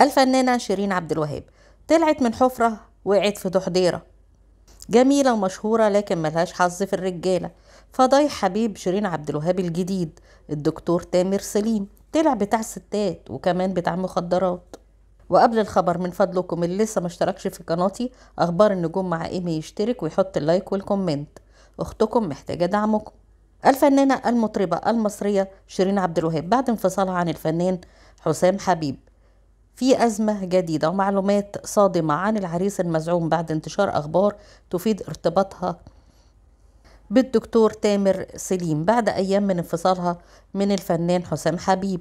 الفنانة شيرين عبد الوهاب طلعت من حفرة وقعت في تحضيرة جميلة ومشهورة لكن ملهاش حظ في الرجالة فضايح حبيب شيرين عبد الوهاب الجديد الدكتور تامر سليم طلع بتاع ستات وكمان بتاع مخدرات وقبل الخبر من فضلكم اللي لسه مشتركش في قناتي اخبار النجوم مع ايمي يشترك ويحط اللايك والكومنت اختكم محتاجه دعمكم الفنانه المطربه المصريه شيرين عبد الوهاب بعد انفصالها عن الفنان حسام حبيب في أزمة جديدة ومعلومات صادمة عن العريس المزعوم بعد انتشار أخبار تفيد ارتباطها بالدكتور تامر سليم بعد أيام من انفصالها من الفنان حسام حبيب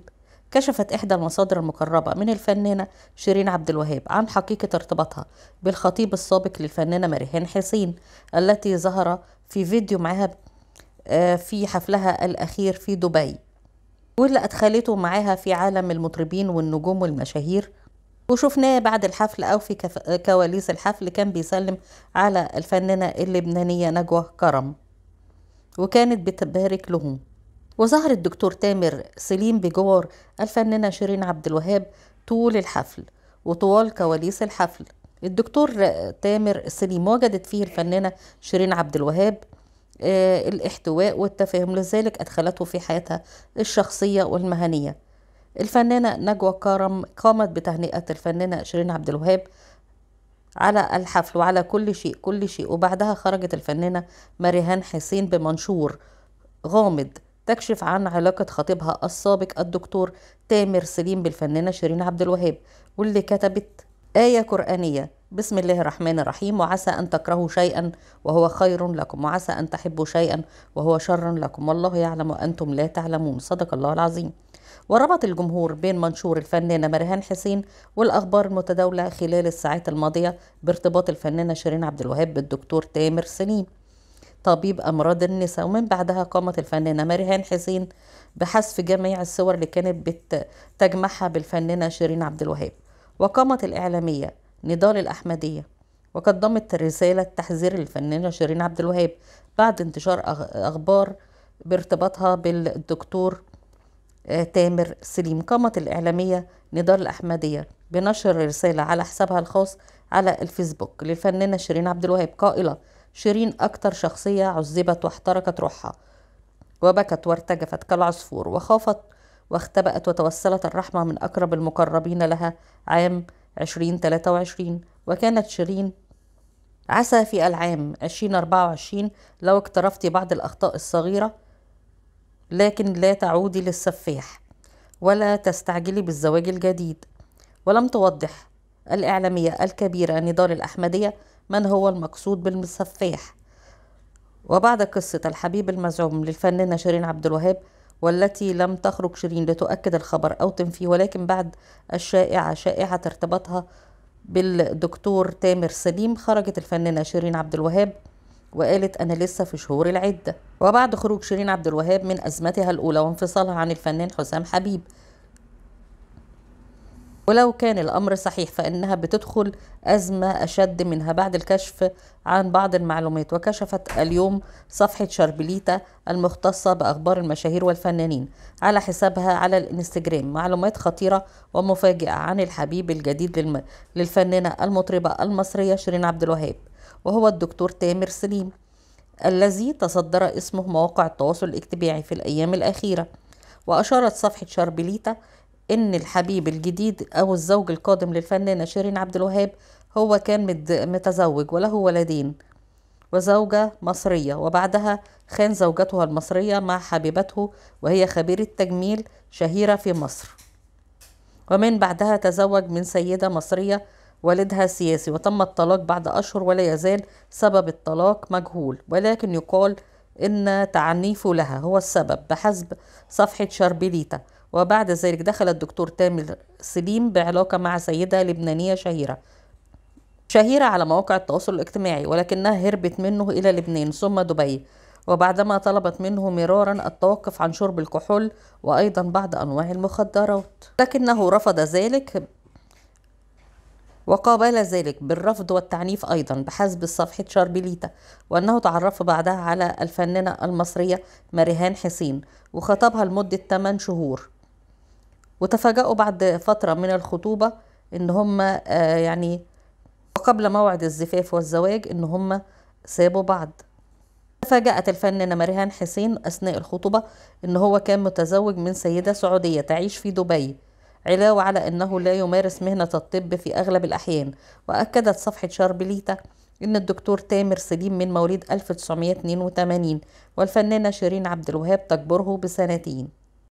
كشفت إحدى المصادر المقربة من الفنانة شيرين عبد الوهاب عن حقيقة ارتباطها بالخطيب السابق للفنانة مريهان حسين التي ظهر في فيديو معها آه، في حفلها الأخير في دبي واللي أدخلته معاها في عالم المطربين والنجوم والمشاهير وشفناه بعد الحفل أو في كواليس الحفل كان بيسلم على الفنانة اللبنانية نجوى كرم وكانت بتبارك لهم وظهر الدكتور تامر سليم بجوار الفنانة شيرين عبد الوهاب طول الحفل وطوال كواليس الحفل الدكتور تامر سليم وجدت فيه الفنانة شيرين عبد الوهاب آه، الاحتواء والتفاهم لذلك أدخلته في حياتها الشخصية والمهنية الفنانة نجوى كرم قامت بتهنئة الفنانة شيرين عبد الوهاب على الحفل وعلى كل شيء كل شيء وبعدها خرجت الفنانة مريهان حسين بمنشور غامض تكشف عن علاقة خطيبها السابق الدكتور تامر سليم بالفنانة شيرين عبد الوهاب واللي كتبت آية قرآنية بسم الله الرحمن الرحيم وعسى أن تكرهوا شيئا وهو خير لكم وعسى أن تحبوا شيئا وهو شر لكم والله يعلم وأنتم لا تعلمون صدق الله العظيم وربط الجمهور بين منشور الفنانة مرهان حسين والأخبار المتداولة خلال الساعات الماضية بارتباط الفنانة شيرين عبد الوهاب بالدكتور تامر سليم طبيب أمراض النساء ومن بعدها قامت الفنانة مرهان حسين بحذف جميع الصور اللي كانت بتجمعها بالفنانة شيرين عبد الوهاب وقامت الإعلامية نضال الأحمدية وقد ضمت رسالة تحذير الفنانة شيرين عبد الوهاب بعد انتشار أخبار بارتباطها بالدكتور آه، تامر سليم قامت الإعلامية نضال الأحمدية بنشر رسالة على حسابها الخاص على الفيسبوك للفنانة شيرين عبد الوهاب قائلة شيرين أكتر شخصية عذبت واحترقت روحها وبكت وارتجفت كالعصفور وخافت واختبأت وتوسلت الرحمة من أقرب المقربين لها عام 2023 وكانت شيرين عسى في العام 2024 لو اقترفت بعض الأخطاء الصغيرة لكن لا تعودي للسفاح ولا تستعجلي بالزواج الجديد ولم توضح الإعلامية الكبيرة نضال الأحمدية من هو المقصود بالمسفاح وبعد قصة الحبيب المزعوم للفنانة شيرين عبد الوهاب والتي لم تخرج شيرين لتؤكد الخبر أو تنفيه ولكن بعد الشائعة شائعة ارتباطها بالدكتور تامر سليم خرجت الفنانة شيرين عبد الوهاب وقالت أنا لسه في شهور العدة وبعد خروج شيرين عبد الوهاب من أزمتها الأولى وانفصالها عن الفنان حسام حبيب ولو كان الأمر صحيح فإنها بتدخل أزمة أشد منها بعد الكشف عن بعض المعلومات وكشفت اليوم صفحة شربليتا المختصة بأخبار المشاهير والفنانين على حسابها على الانستجرام معلومات خطيرة ومفاجئة عن الحبيب الجديد للم... للفنانة المطربة المصرية شيرين عبد الوهاب وهو الدكتور تامر سليم الذي تصدر اسمه مواقع التواصل الاجتماعي في الأيام الأخيرة وأشارت صفحة شربليتا ان الحبيب الجديد او الزوج القادم للفنانه شيرين عبد الوهاب هو كان متزوج وله ولدين وزوجة مصرية وبعدها خان زوجتها المصرية مع حبيبته وهي خبيرة تجميل شهيرة في مصر ومن بعدها تزوج من سيدة مصرية والدها سياسي وتم الطلاق بعد أشهر ولا يزال سبب الطلاق مجهول ولكن يقال إن تعنيفه لها هو السبب بحسب صفحة شاربيليتا وبعد ذلك دخل الدكتور تامر سليم بعلاقة مع سيدة لبنانية شهيرة شهيرة على مواقع التواصل الاجتماعي ولكنها هربت منه إلى لبنان ثم دبي وبعدما طلبت منه مرارا التوقف عن شرب الكحول وأيضا بعض أنواع المخدرات لكنه رفض ذلك وقابل ذلك بالرفض والتعنيف أيضا بحسب صفحة شاربيليتا وأنه تعرف بعدها على الفنانة المصرية مريهان حسين وخطبها لمدة 8 شهور وتفاجأوا بعد فترة من الخطوبة إن هم آه، يعني وقبل موعد الزفاف والزواج إن هم سابوا بعض تفاجأت الفنانة مريهان حسين أثناء الخطوبة إن هو كان متزوج من سيدة سعودية تعيش في دبي علاوة على أنه لا يمارس مهنة الطب في أغلب الأحيان وأكدت صفحة شاربليتا إن الدكتور تامر سليم من مواليد 1982 والفنانة شيرين عبد الوهاب تكبره بسنتين